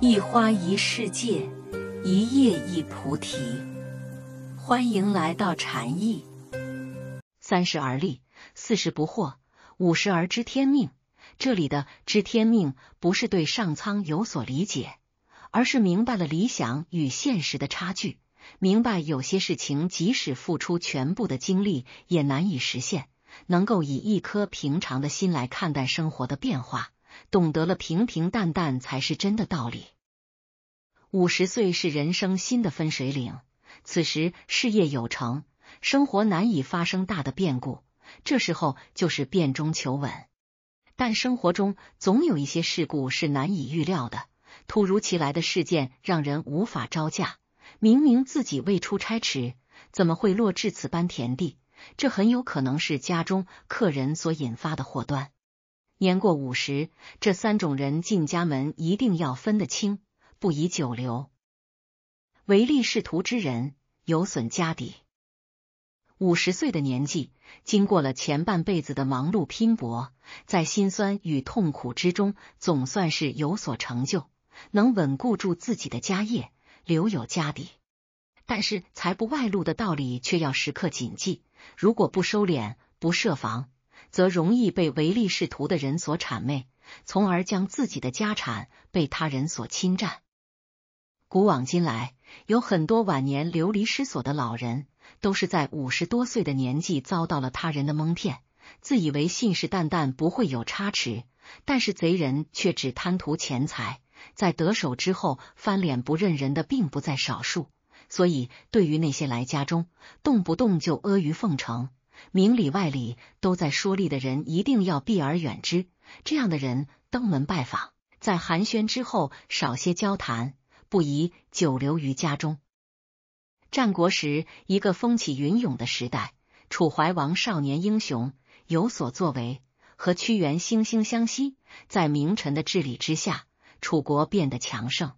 一花一世界，一叶一菩提。欢迎来到禅意。三十而立，四十不惑，五十而知天命。这里的知天命，不是对上苍有所理解，而是明白了理想与现实的差距，明白有些事情即使付出全部的精力也难以实现，能够以一颗平常的心来看待生活的变化。懂得了平平淡淡才是真的道理。五十岁是人生新的分水岭，此时事业有成，生活难以发生大的变故。这时候就是变中求稳，但生活中总有一些事故是难以预料的，突如其来的事件让人无法招架。明明自己未出差池，怎么会落至此般田地？这很有可能是家中客人所引发的祸端。年过五十，这三种人进家门一定要分得清，不宜久留。唯利是图之人，有损家底。五十岁的年纪，经过了前半辈子的忙碌拼搏，在辛酸与痛苦之中，总算是有所成就，能稳固住自己的家业，留有家底。但是财不外露的道理，却要时刻谨记。如果不收敛，不设防。则容易被唯利是图的人所谄媚，从而将自己的家产被他人所侵占。古往今来，有很多晚年流离失所的老人，都是在五十多岁的年纪遭到了他人的蒙骗，自以为信誓旦旦不会有差池，但是贼人却只贪图钱财，在得手之后翻脸不认人的，并不在少数。所以，对于那些来家中动不动就阿谀奉承。明里外里都在说利的人，一定要避而远之。这样的人登门拜访，在寒暄之后少些交谈，不宜久留于家中。战国时，一个风起云涌的时代。楚怀王少年英雄，有所作为，和屈原惺惺相惜。在名臣的治理之下，楚国变得强盛。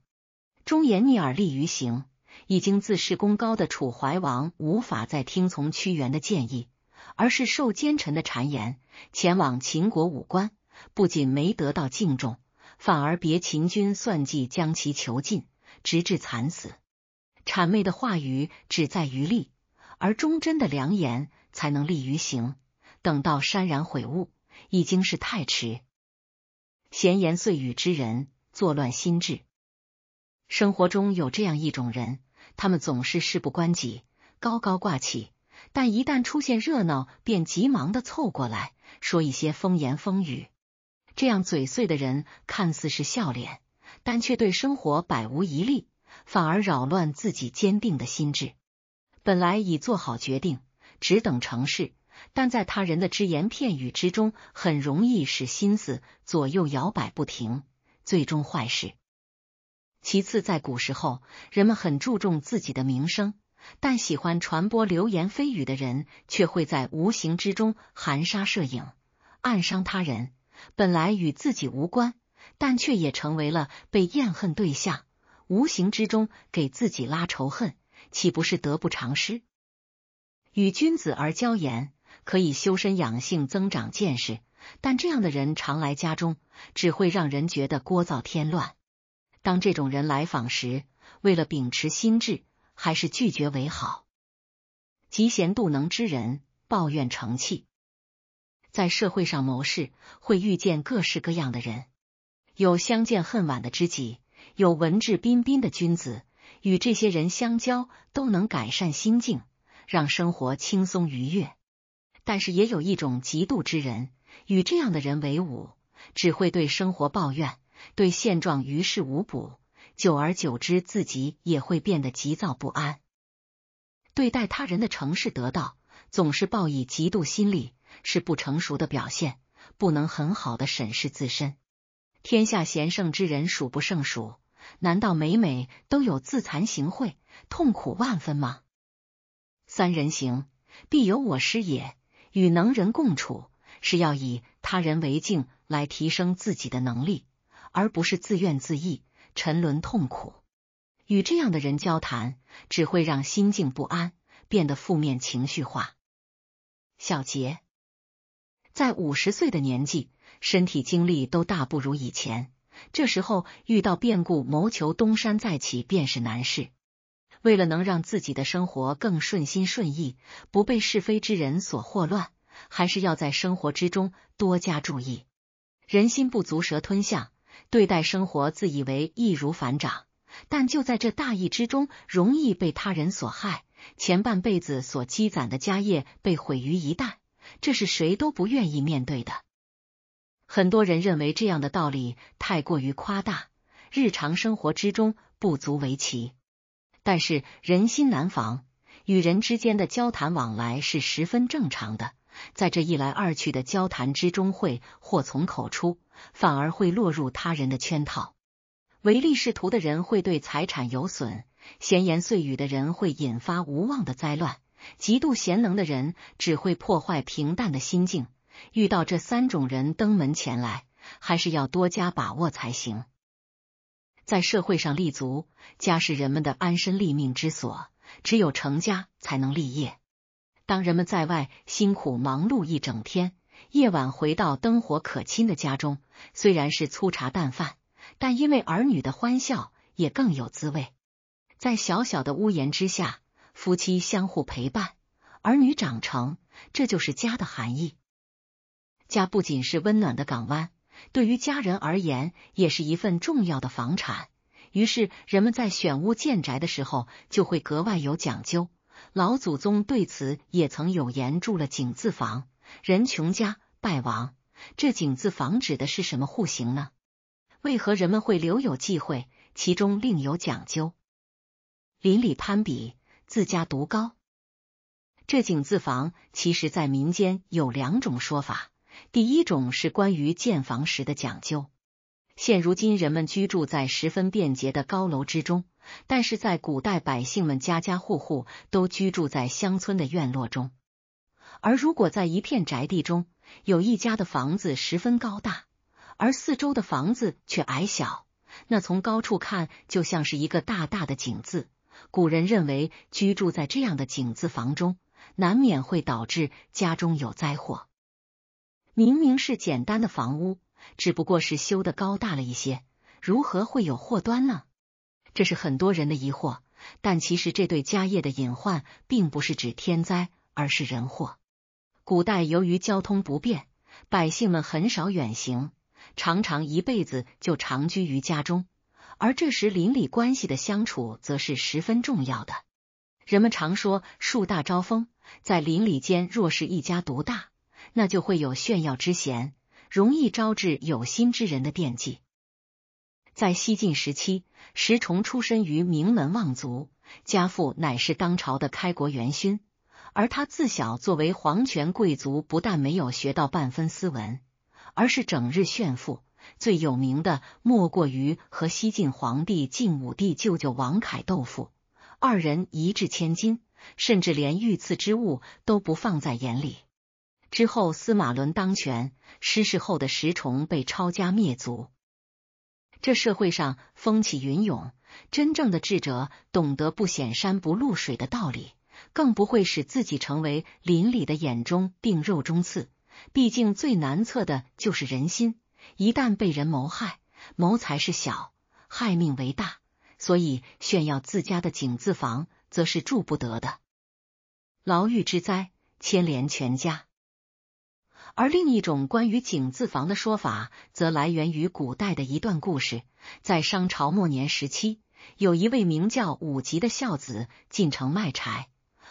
忠言逆耳利于行，已经自视功高的楚怀王无法再听从屈原的建议。而是受奸臣的谗言，前往秦国武官，不仅没得到敬重，反而别秦军算计，将其囚禁，直至惨死。谄媚的话语只在于利，而忠贞的良言才能利于行。等到潸然悔悟，已经是太迟。闲言碎语之人，作乱心智。生活中有这样一种人，他们总是事不关己，高高挂起。但一旦出现热闹，便急忙的凑过来，说一些风言风语。这样嘴碎的人看似是笑脸，但却对生活百无一利，反而扰乱自己坚定的心智。本来已做好决定，只等成事，但在他人的只言片语之中，很容易使心思左右摇摆不停，最终坏事。其次，在古时候，人们很注重自己的名声。但喜欢传播流言蜚语的人，却会在无形之中含沙射影，暗伤他人。本来与自己无关，但却也成为了被怨恨对象。无形之中给自己拉仇恨，岂不是得不偿失？与君子而交言，可以修身养性，增长见识。但这样的人常来家中，只会让人觉得聒噪添乱。当这种人来访时，为了秉持心智。还是拒绝为好。嫉贤妒能之人，抱怨成器。在社会上谋事会遇见各式各样的人，有相见恨晚的知己，有文质彬彬的君子，与这些人相交都能改善心境，让生活轻松愉悦。但是也有一种嫉妒之人，与这样的人为伍，只会对生活抱怨，对现状于事无补。久而久之，自己也会变得急躁不安，对待他人的诚实得到，总是抱以嫉妒心理，是不成熟的表现，不能很好的审视自身。天下贤圣之人数不胜数，难道每每都有自惭形秽、痛苦万分吗？三人行，必有我师也。与能人共处，是要以他人为镜，来提升自己的能力，而不是自怨自艾。沉沦痛苦，与这样的人交谈，只会让心境不安，变得负面情绪化。小杰在五十岁的年纪，身体精力都大不如以前，这时候遇到变故，谋求东山再起便是难事。为了能让自己的生活更顺心顺意，不被是非之人所祸乱，还是要在生活之中多加注意。人心不足蛇吞象。对待生活，自以为易如反掌，但就在这大意之中，容易被他人所害。前半辈子所积攒的家业被毁于一旦，这是谁都不愿意面对的。很多人认为这样的道理太过于夸大，日常生活之中不足为奇。但是人心难防，与人之间的交谈往来是十分正常的。在这一来二去的交谈之中，会祸从口出，反而会落入他人的圈套。唯利是图的人会对财产有损，闲言碎语的人会引发无望的灾乱，极度贤能的人只会破坏平淡的心境。遇到这三种人登门前来，还是要多加把握才行。在社会上立足，家是人们的安身立命之所，只有成家才能立业。当人们在外辛苦忙碌一整天，夜晚回到灯火可亲的家中，虽然是粗茶淡饭，但因为儿女的欢笑，也更有滋味。在小小的屋檐之下，夫妻相互陪伴，儿女长成，这就是家的含义。家不仅是温暖的港湾，对于家人而言，也是一份重要的房产。于是，人们在选屋建宅的时候，就会格外有讲究。老祖宗对此也曾有言：住了井字房，人穷家败亡。这井字房指的是什么户型呢？为何人们会留有忌讳？其中另有讲究。邻里攀比，自家独高。这井字房其实，在民间有两种说法。第一种是关于建房时的讲究。现如今，人们居住在十分便捷的高楼之中。但是在古代，百姓们家家户户都居住在乡村的院落中。而如果在一片宅地中有一家的房子十分高大，而四周的房子却矮小，那从高处看就像是一个大大的“井”字。古人认为居住在这样的“井”字房中，难免会导致家中有灾祸。明明是简单的房屋，只不过是修的高大了一些，如何会有祸端呢？这是很多人的疑惑，但其实这对家业的隐患，并不是指天灾，而是人祸。古代由于交通不便，百姓们很少远行，常常一辈子就长居于家中，而这时邻里关系的相处则是十分重要的。人们常说树大招风，在邻里间若是一家独大，那就会有炫耀之嫌，容易招致有心之人的惦记。在西晋时期，石崇出身于名门望族，家父乃是当朝的开国元勋。而他自小作为皇权贵族，不但没有学到半分斯文，而是整日炫富。最有名的莫过于和西晋皇帝晋武帝舅舅王恺斗富，二人一掷千金，甚至连御赐之物都不放在眼里。之后司马伦当权，失势后的石崇被抄家灭族。这社会上风起云涌，真正的智者懂得不显山不露水的道理，更不会使自己成为邻里的眼中钉、肉中刺。毕竟最难测的就是人心，一旦被人谋害，谋财是小，害命为大。所以炫耀自家的井字房，则是住不得的，牢狱之灾，牵连全家。而另一种关于井字房的说法，则来源于古代的一段故事。在商朝末年时期，有一位名叫武吉的孝子进城卖柴，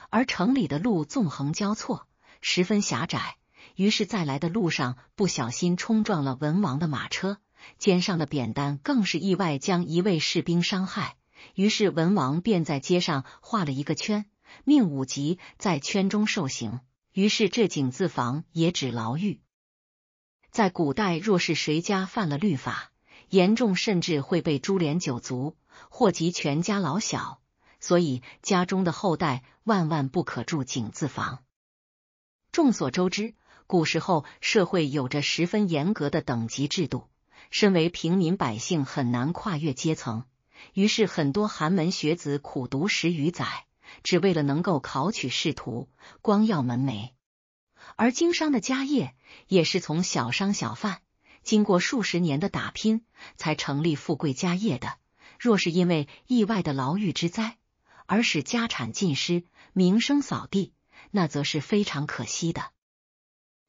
而城里的路纵横交错，十分狭窄。于是，在来的路上不小心冲撞了文王的马车，肩上的扁担更是意外将一位士兵伤害。于是，文王便在街上画了一个圈，命武吉在圈中受刑。于是，这井字房也指牢狱。在古代，若是谁家犯了律法，严重甚至会被株连九族，祸及全家老小。所以，家中的后代万万不可住井字房。众所周知，古时候社会有着十分严格的等级制度，身为平民百姓很难跨越阶层。于是，很多寒门学子苦读十余载。只为了能够考取仕途，光耀门楣；而经商的家业也是从小商小贩，经过数十年的打拼才成立富贵家业的。若是因为意外的牢狱之灾而使家产尽失，名声扫地，那则是非常可惜的。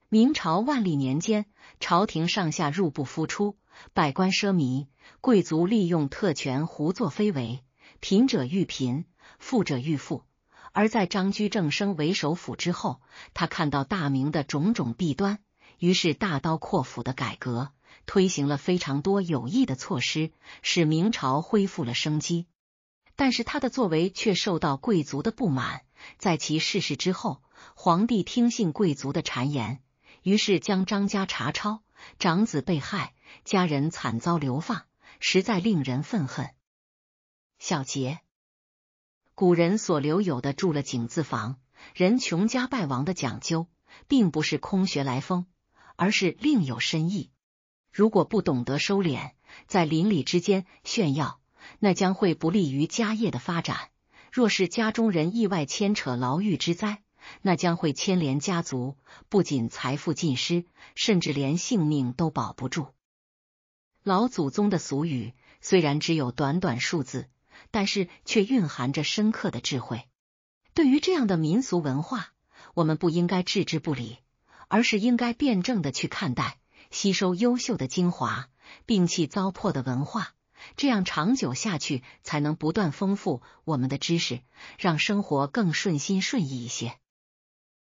明朝万历年间，朝廷上下入不敷出，百官奢靡，贵族利用特权胡作非为，贫者愈贫。富者愈富，而在张居正升为首辅之后，他看到大明的种种弊端，于是大刀阔斧的改革，推行了非常多有益的措施，使明朝恢复了生机。但是他的作为却受到贵族的不满，在其逝世之后，皇帝听信贵族的谗言，于是将张家查抄，长子被害，家人惨遭流放，实在令人愤恨。小结。古人所留有的“住了井字房，人穷家败亡”的讲究，并不是空穴来风，而是另有深意。如果不懂得收敛，在邻里之间炫耀，那将会不利于家业的发展。若是家中人意外牵扯牢狱之灾，那将会牵连家族，不仅财富尽失，甚至连性命都保不住。老祖宗的俗语虽然只有短短数字。但是却蕴含着深刻的智慧。对于这样的民俗文化，我们不应该置之不理，而是应该辩证的去看待，吸收优秀的精华，摒弃糟粕的文化。这样长久下去，才能不断丰富我们的知识，让生活更顺心顺意一些。